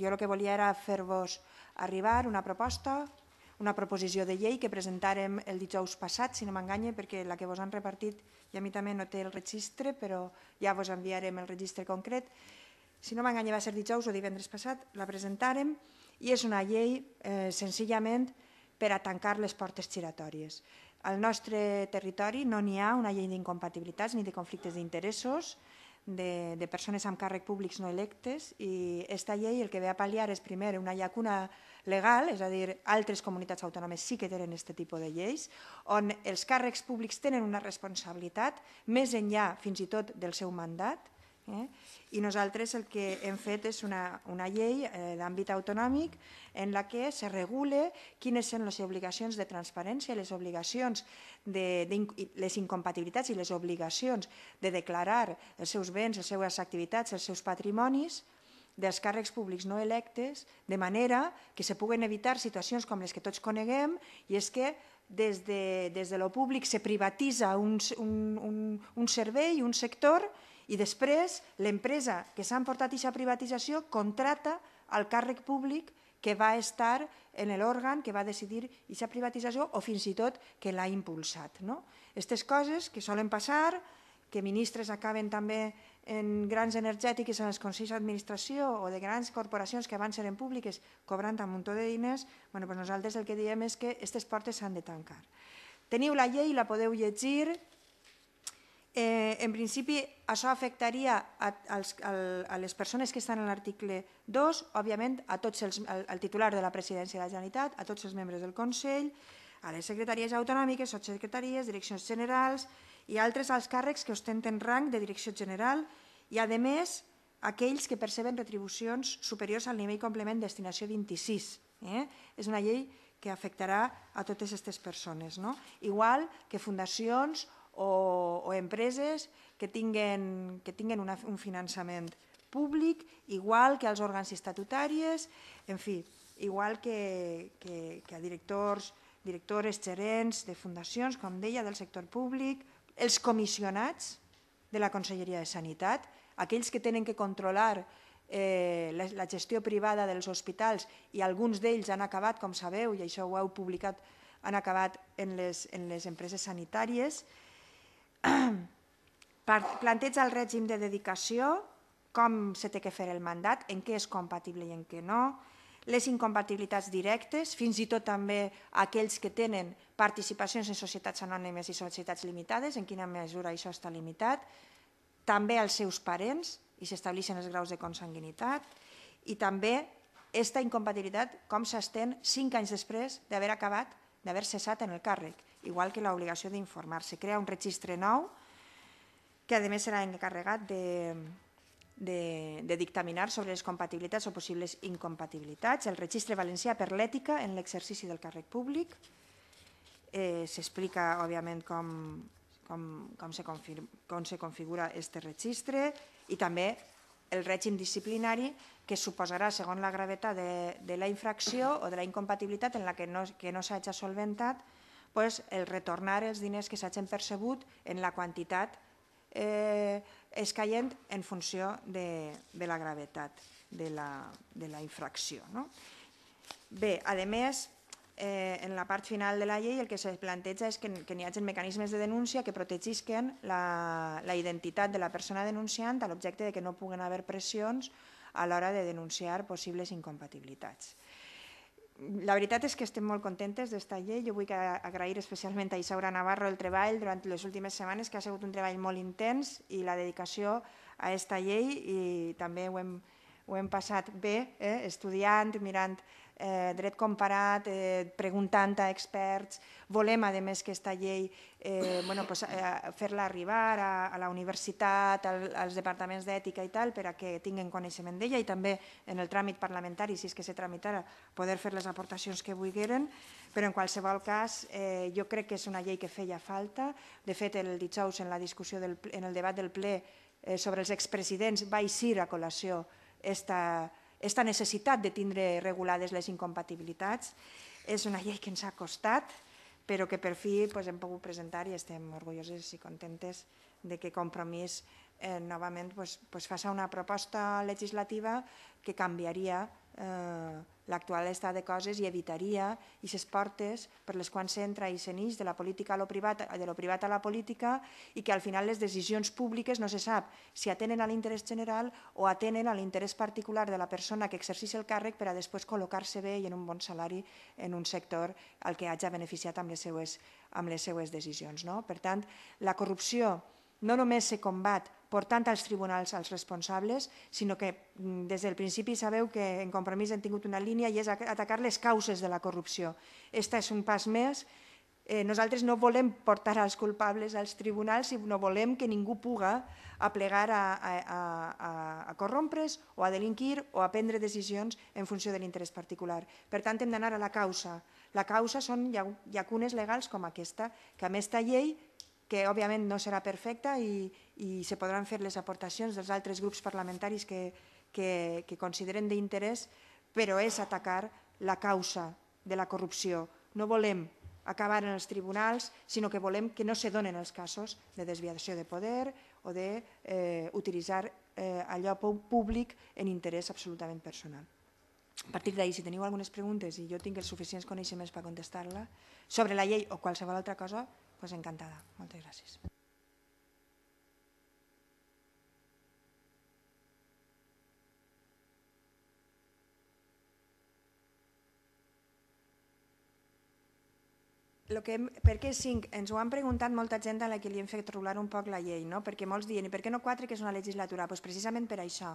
jo el que volia era fer-vos arribar una proposta, una proposició de llei que presentàrem el dijous passat, si no m'enganya, perquè la que vos han repartit i a mi també no té el registre, però ja vos enviarem el registre concret. Si no m'enganya va ser dijous o divendres passat, la presentarem i és una llei eh, senzillament per a tancar les portes giratòries. Al nostre territori no n'hi ha una llei d'incompatibilitats ni de conflictes d'interessos, de, de persones amb càrrec públics no electes i esta llei el que ve a pal·liar és primer una llacuna legal, és a dir, altres comunitats autònomes sí que tenen aquest tipus de lleis, on els càrrecs públics tenen una responsabilitat més enllà fins i tot del seu mandat Eh? I nosaltres el que hem fet és una, una llei eh, d'àmbit autonòmic en la que se regule quines són les obligacions de transparència, les obligacions de, de, les incompatibilitats i les obligacions de declarar els seus béns, les seues activitats, els seus patrimonis dels càrrecs públics no electes, de manera que se puguen evitar situacions com les que tots coneguem, i és que des de, des de lo públic se privatitza un, un, un, un servei, un sector, i després, l'empresa que s'ha portat aquesta privatització contrata el càrrec públic que va estar en l'òrgan que va decidir aquesta privatització o fins i tot que l'ha impulsat. No? Estes coses que solen passar, que ministres acaben també en grans energètiques en els consells d'administració o de grans corporacions que van ser en públiques cobrant un munt de diners, bueno, nosaltres el que diem és que aquestes portes s'han de tancar. Teniu la llei, la podeu llegir, Eh, en principi, això afectaria a, als, a les persones que estan en l'article 2, òbviament, a tots els, al, al titular de la presidència de la Generalitat, a tots els membres del Consell, a les secretaries autonòmiques, sotsecretaries, direccions generals i altres als càrrecs que ostenten rang de direcció general i, a més, aquells que perceben retribucions superiors al nivell complement destinació 26. Eh? És una llei que afectarà a totes aquestes persones. No? Igual que fundacions o, o empreses que tinguen, que tinguen una, un finançament públic, igual que als òrgans estatutàries, en fi, igual que, que, que a directors, directores, gerents de fundacions, com deia, del sector públic, els comissionats de la Conselleria de Sanitat, aquells que tenen que controlar eh, la, la gestió privada dels hospitals i alguns d'ells han acabat, com sabeu, i això ho heu publicat, han acabat en les, en les empreses sanitàries, Planteja el règim de dedicació, com se té que fer el mandat, en què és compatible i en què no, les incompatibilitats directes, fins i tot també aquells que tenen participacions en societats anònimes i societats limitades, en quina mesura això està limitat, també els seus parents, i s'estableixen els graus de consanguinitat, i també aquesta incompatibilitat com s'estén cinc anys després d'haver acabat, d'haver cessat en el càrrec igual que l'obligació d'informar. Se crea un registre nou que a més serà encarregat de, de, de dictaminar sobre les compatibilitats o possibles incompatibilitats. El registre valencià per l'ètica en l'exercici del càrrec públic eh, s'explica, òbviament, com, com, com, se com se configura aquest registre i també el règim disciplinari que suposarà, segons la gravetat de, de la infracció o de la incompatibilitat en la que no, que no s'haja solventat, pues, el retornar els diners que s'hagin percebut en la quantitat eh, escaient en funció de, de la gravetat de la, de la infracció. No? Bé, a més, eh, en la part final de la llei el que se planteja és que, que n'hi hagi mecanismes de denúncia que protegisquen la, la identitat de la persona denunciant a l'objecte de que no puguen haver pressions a l'hora de denunciar possibles incompatibilitats la veritat és que estem molt contentes d'esta llei. Jo vull agrair especialment a Isaura Navarro el treball durant les últimes setmanes, que ha sigut un treball molt intens i la dedicació a aquesta llei i també ho hem, ho hem passat bé, eh? estudiant, mirant eh, dret comparat, eh, preguntant a experts. Volem, a més, que aquesta llei eh, bueno, pues, eh, fer-la arribar a, a la universitat, al, als departaments d'ètica i tal, per a que tinguin coneixement d'ella i també en el tràmit parlamentari, si és que se tramitarà, poder fer les aportacions que vulgueren. Però en qualsevol cas, eh, jo crec que és una llei que feia falta. De fet, el dijous, en la discussió del, en el debat del ple eh, sobre els expresidents, va eixir a col·lació esta, esta necessitat de tindre regulades les incompatibilitats. És una llei que ens ha costat, però que per fi pues, hem pogut presentar i estem orgulloses i contentes de que Compromís eh, novament pues, pues, faça una proposta legislativa que canviaria eh, l'actual estat de coses i evitaria i les portes per les quals s'entra i s'enix de la política a lo privat, de lo privat a la política i que al final les decisions públiques no se sap si atenen a l'interès general o atenen a l'interès particular de la persona que exercís el càrrec per a després col·locar-se bé i en un bon salari en un sector al que hagi beneficiat amb les seues, amb les seues decisions. No? Per tant, la corrupció no només se combat portant als tribunals als responsables, sinó que mm, des del principi sabeu que en Compromís hem tingut una línia i és atacar les causes de la corrupció. Aquesta és un pas més. Eh, nosaltres no volem portar als culpables als tribunals i no volem que ningú puga aplegar a, a, a, a corrompre's o a delinquir o a prendre decisions en funció de l'interès particular. Per tant, hem d'anar a la causa. La causa són llacunes legals com aquesta, que amb aquesta llei que òbviament no serà perfecta i, i se podran fer les aportacions dels altres grups parlamentaris que, que, que consideren d'interès, però és atacar la causa de la corrupció. No volem acabar en els tribunals, sinó que volem que no se donen els casos de desviació de poder o d'utilitzar eh, eh, allò públic en interès absolutament personal. A partir d'ahir, si teniu algunes preguntes i jo tinc els suficients coneixements per contestar-la, sobre la llei o qualsevol altra cosa, pues encantada. Moltes gràcies. Lo que, per què cinc? Ens ho han preguntat molta gent a la que li hem fet rolar un poc la llei, no? perquè molts diuen, i per què no quatre, que és una legislatura? Pues precisament per això,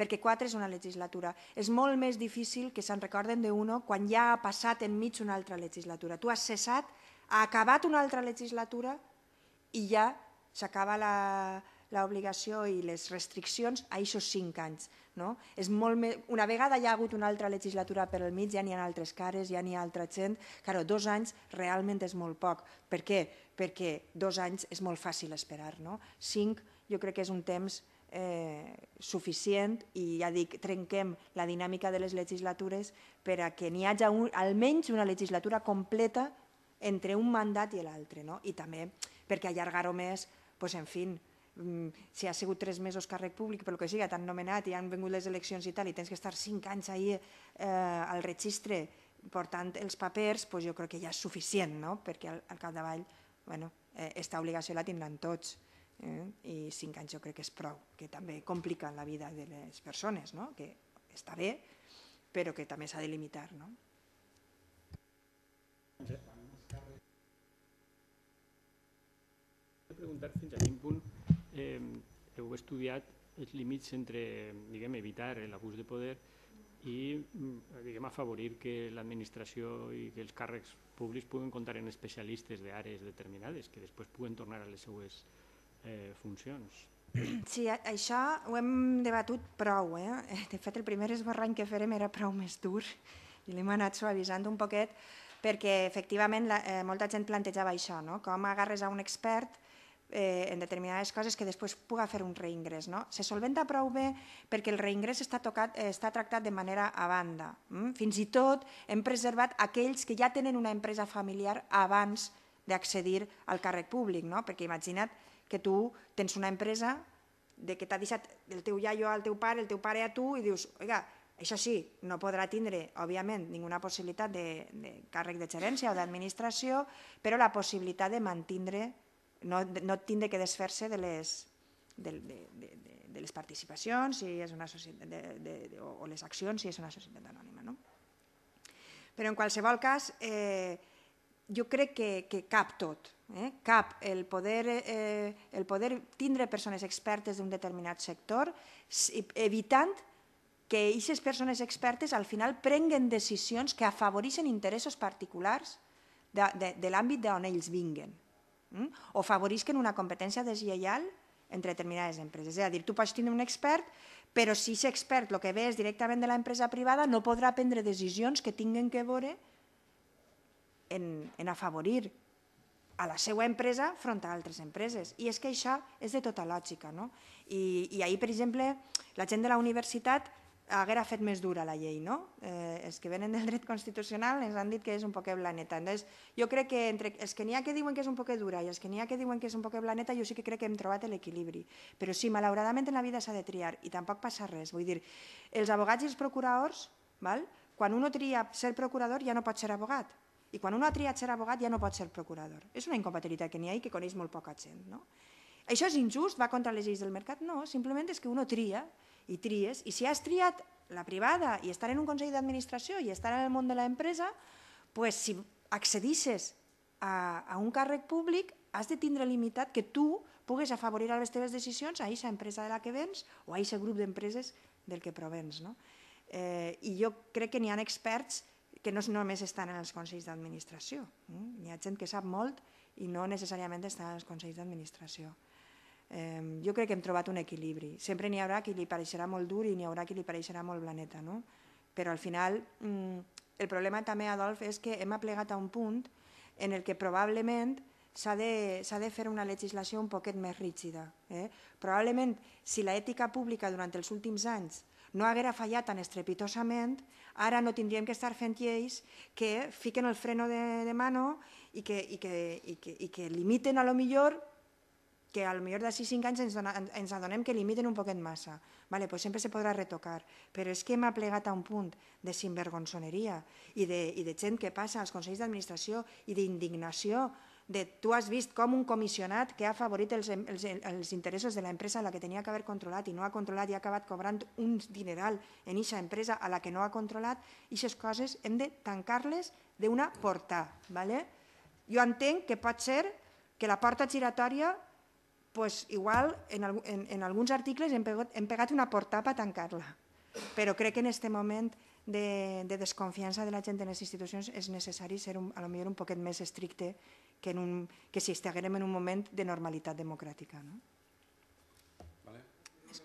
perquè quatre és una legislatura. És molt més difícil que se'n recorden d'uno quan ja ha passat enmig una altra legislatura. Tu has cessat ha acabat una altra legislatura i ja s'acaba l'obligació i les restriccions a aquests cinc anys. No? És molt me... Una vegada hi ha hagut una altra legislatura per al mig, ja n'hi ha altres cares, ja n'hi ha altra gent. Claro, dos anys realment és molt poc. Per què? Perquè dos anys és molt fàcil esperar. No? Cinc jo crec que és un temps eh, suficient i ja dic, trenquem la dinàmica de les legislatures per a que n'hi hagi un, almenys una legislatura completa entre un mandat i l'altre, no? I també perquè allargar-ho més, doncs, en fi, mm, si ha sigut tres mesos càrrec públic, pel que siga, t'han nomenat i han vingut les eleccions i tal, i tens que estar cinc anys ahir eh, al registre portant els papers, doncs jo crec que ja és suficient, no? perquè al, al capdavall bueno, eh, esta obligació la tindran tots. Eh? I cinc anys jo crec que és prou, que també complica la vida de les persones, no? que està bé, però que també s'ha de limitar. No? Sí. preguntar fins a quin punt eh, heu estudiat els límits entre, diguem, evitar l'abús de poder i, mm, diguem, afavorir que l'administració i que els càrrecs públics puguin comptar en especialistes d'àrees determinades que després puguen tornar a les seues eh, funcions. Sí, això ho hem debatut prou. Eh? De fet, el primer esborrany que farem era prou més dur i l'hem anat suavisant un poquet perquè efectivament la, eh, molta gent plantejava això, no? com agarres a un expert eh, en determinades cases que després puga fer un reingrés. No? Se solventa prou bé perquè el reingrés està, tocat, eh, està tractat de manera a banda. Mm? Fins i tot hem preservat aquells que ja tenen una empresa familiar abans d'accedir al càrrec públic, no? perquè imagina't que tu tens una empresa de que t'ha deixat el teu iaio al teu pare, el teu pare a tu, i dius, oiga, això sí, no podrà tindre, òbviament, ninguna possibilitat de, de càrrec de gerència o d'administració, però la possibilitat de mantindre no, no tindre que desfer-se de les, de, de, de, de les participacions si és una societat, de, de, de, o les accions si és una societat anònima. No? Però en qualsevol cas, eh, jo crec que, que cap tot. Eh? Cap el poder, eh, el poder tindre persones expertes d'un determinat sector evitant que aquestes persones expertes al final prenguen decisions que afavoreixen interessos particulars de, de, de l'àmbit d'on ells vinguen. Mm? o favorisquen una competència deslleial entre determinades empreses. És a dir, tu pots tenir un expert, però si aquest expert el que ve és directament de l'empresa privada no podrà prendre decisions que tinguen que veure en, en afavorir a la seva empresa front a altres empreses. I és que això és de tota lògica. No? I, I ahir, per exemple, la gent de la universitat haguera fet més dura la llei, no? Eh, els que venen del dret constitucional ens han dit que és un poquet blaneta. Entonces, jo crec que entre els que n'hi ha que diuen que és un poquet dura i els que n'hi ha que diuen que és un poquet blaneta, jo sí que crec que hem trobat l'equilibri. Però sí, malauradament en la vida s'ha de triar i tampoc passa res. Vull dir, els abogats i els procuradors, val? quan uno tria ser procurador ja no pot ser abogat, i quan un ha triat ser abogat ja no pot ser procurador. És una incompatibilitat que n'hi ha i que coneix molt poca gent. No? Això és injust? Va contra les lleis del mercat? No, simplement és que uno tria i tries. I si has triat la privada i estar en un Consell d'Administració i estar en el món de l'empresa, pues, si accedisses a, a un càrrec públic has de tindre limitat que tu pugues afavorir a les teves decisions a aquesta empresa de la que vens o a aquest grup d'empreses del que provens. No? Eh, I jo crec que n'hi ha experts que no només estan en els consells d'administració. Mm? N'hi ha gent que sap molt i no necessàriament estan en els consells d'administració eh, jo crec que hem trobat un equilibri. Sempre n'hi haurà qui li pareixerà molt dur i n'hi haurà qui li pareixerà molt blaneta, no? Però al final mm, el problema també, Adolf, és que hem aplegat a un punt en el que probablement s'ha de, de fer una legislació un poquet més rígida. Eh? Probablement, si l'ètica pública durant els últims anys no haguera fallat tan estrepitosament, ara no tindríem que estar fent lleis que fiquen el freno de, de mano i que, i que, i que, i que limiten a lo millor que a lo millor d'ací 5 anys ens, dona, ens adonem que limiten un poquet massa. Vale, pues sempre se podrà retocar, però és que m'ha plegat a un punt de sinvergonzoneria i de, i de gent que passa als consells d'administració i d'indignació de tu has vist com un comissionat que ha favorit els, els, els interessos de l'empresa a la que tenia que haver controlat i no ha controlat i ha acabat cobrant un dineral en eixa empresa a la que no ha controlat, aquestes coses hem de tancar-les d'una porta. ¿vale? Jo entenc que pot ser que la porta giratòria pues, igual en, en, en alguns articles hem pegat, hem pegat una portapa a tancar-la, però crec que en aquest moment de, de desconfiança de la gent en les institucions és necessari ser un, a lo millor un poquet més estricte que, en un, que si estiguem en un moment de normalitat democràtica. No? Vale. Es...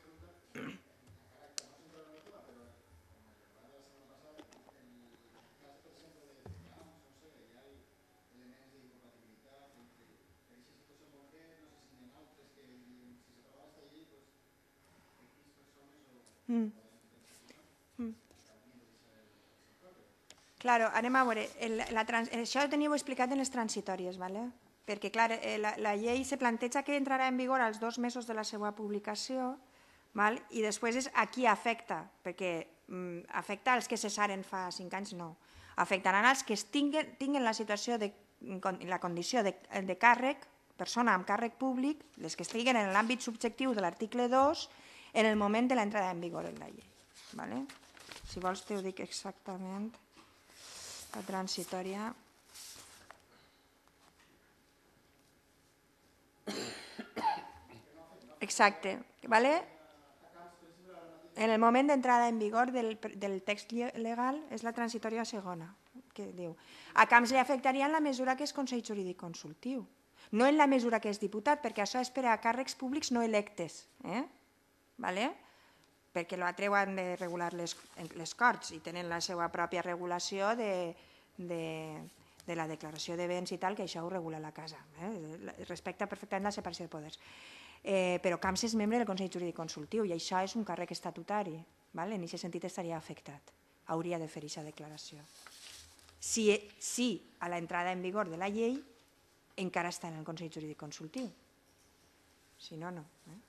Mm. mm. Claro, anem a veure, el, la trans, eh, això ho teníeu explicat en les transitòries, ¿vale? perquè clar, eh, la, la llei se planteja que entrarà en vigor als dos mesos de la seva publicació val? i després és a qui afecta, perquè mm, afecta als que cessaren fa cinc anys, no. Afectaran als que tinguen, tinguen la situació de mm, la condició de, de càrrec, persona amb càrrec públic, les que estiguen en l'àmbit subjectiu de l'article 2 en el moment de l'entrada en vigor de la llei. ¿vale? Si vols t'ho dic exactament, la transitoria... Exacte, ¿vale? En el moment d'entrada en vigor del, del text legal és la transitoria segona, que diu a Camps li afectaria en la mesura que és Consell Jurídic Consultiu, no en la mesura que és diputat, perquè això és per a càrrecs públics no electes. Eh? ¿vale? perquè lo atreuen han de regular les, les Corts i tenen la seva pròpia regulació de, de, de la declaració de béns i tal, que això ho regula la Casa. Eh? Respecta perfectament la separació de poders. Eh, però Camps és membre del Consell Jurídic Consultiu i això és un càrrec estatutari. ¿vale? En aquest sentit estaria afectat. Hauria de fer aquesta declaració. Si, si a l'entrada en vigor de la llei encara està en el Consell Jurídic Consultiu. Si no, no. Eh?